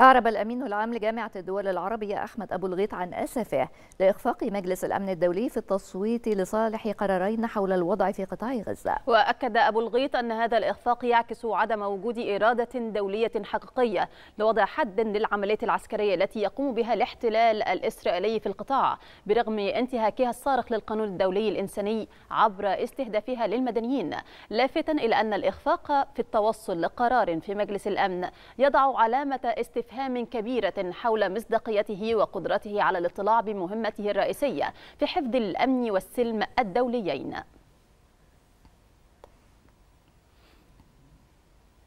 أعرب الأمين العام لجامعة الدول العربية أحمد أبو الغيط عن أسفه لإخفاق مجلس الأمن الدولي في التصويت لصالح قرارين حول الوضع في قطاع غزة وأكد أبو الغيط أن هذا الإخفاق يعكس عدم وجود إرادة دولية حقيقية لوضع حد للعمليات العسكرية التي يقوم بها الاحتلال الإسرائيلي في القطاع برغم انتهاكها الصارخ للقانون الدولي الإنساني عبر استهدافها للمدنيين لافتا إلى أن الإخفاق في التوصل لقرار في مجلس الأمن يضع علامة استفادة استفهام كبيرة حول مصداقيته وقدرته على الاطلاع بمهمته الرئيسية في حفظ الأمن والسلم الدوليين